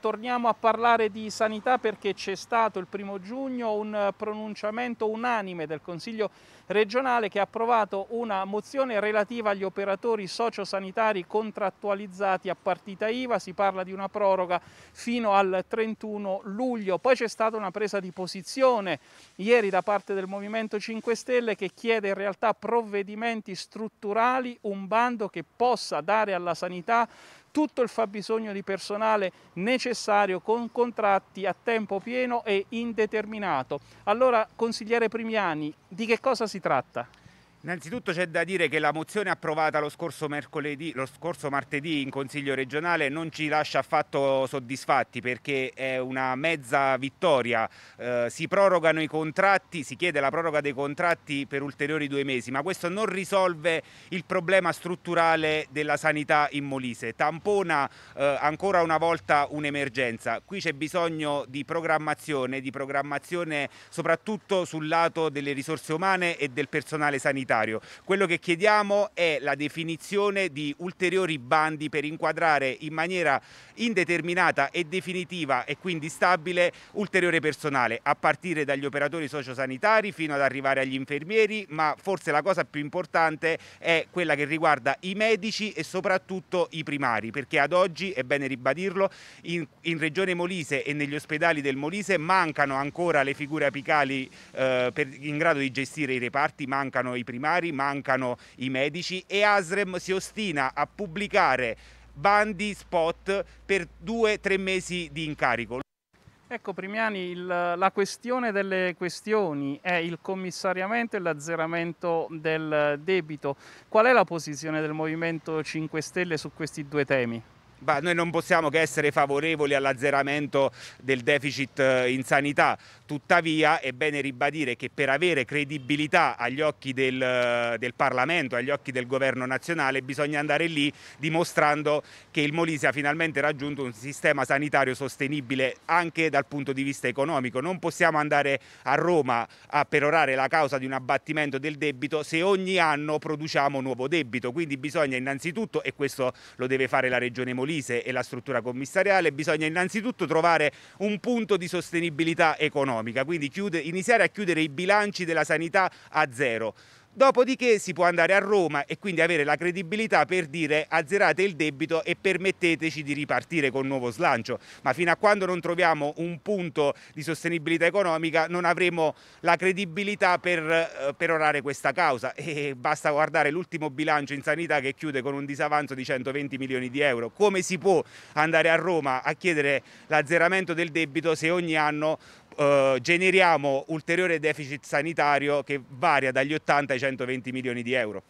Torniamo a parlare di sanità perché c'è stato il primo giugno un pronunciamento unanime del Consiglio regionale che ha approvato una mozione relativa agli operatori sociosanitari contrattualizzati a partita IVA, si parla di una proroga fino al 31 luglio. Poi c'è stata una presa di posizione ieri da parte del Movimento 5 Stelle che chiede in realtà provvedimenti strutturali, un bando che possa dare alla sanità tutto il fabbisogno di personale necessario con contratti a tempo pieno e indeterminato. Allora, consigliere Primiani, di che cosa si tratta? Innanzitutto c'è da dire che la mozione approvata lo scorso, lo scorso, martedì in Consiglio regionale non ci lascia affatto soddisfatti perché è una mezza vittoria. Eh, si prorogano i contratti, si chiede la proroga dei contratti per ulteriori due mesi, ma questo non risolve il problema strutturale della sanità in Molise. Tampona eh, ancora una volta un'emergenza. Qui c'è bisogno di programmazione, di programmazione soprattutto sul lato delle risorse umane e del personale sanitario sanitario. Quello che chiediamo è la definizione di ulteriori bandi per inquadrare in maniera indeterminata e definitiva e quindi stabile ulteriore personale, a partire dagli operatori sociosanitari fino ad arrivare agli infermieri, ma forse la cosa più importante è quella che riguarda i medici e soprattutto i primari, perché ad oggi, è bene ribadirlo, in, in Regione Molise e negli ospedali del Molise mancano ancora le figure apicali eh, per, in grado di gestire i reparti, mancano i primari primari, mancano i medici e Asrem si ostina a pubblicare bandi spot per due o tre mesi di incarico. Ecco Primiani, il, la questione delle questioni è il commissariamento e l'azzeramento del debito. Qual è la posizione del Movimento 5 Stelle su questi due temi? Ma noi non possiamo che essere favorevoli all'azzeramento del deficit eh, in sanità, tuttavia è bene ribadire che per avere credibilità agli occhi del, eh, del, Parlamento, agli occhi del governo nazionale, bisogna andare lì dimostrando che il Molise ha finalmente raggiunto un sistema sanitario sostenibile anche dal punto di vista economico. Non possiamo andare a Roma a perorare la causa di un abbattimento del debito se ogni anno produciamo nuovo debito, quindi bisogna innanzitutto, e questo lo deve fare la Regione Molise, Molise e la struttura commissariale, bisogna innanzitutto trovare un punto di sostenibilità economica, quindi chiude, iniziare a chiudere i bilanci della sanità a zero. Dopodiché si può andare a Roma e quindi avere la credibilità per dire azzerate il debito e permetteteci di ripartire con nuovo slancio. Ma fino a quando non troviamo un punto di sostenibilità economica non avremo la credibilità per, eh, per orare questa causa. E basta guardare l'ultimo bilancio in sanità che chiude con un disavanzo di 120 milioni di euro. Come si può andare a Roma a chiedere l'azzeramento del debito se ogni anno eh, generiamo ulteriore deficit sanitario che varia dagli 80 ai 120 milioni di euro.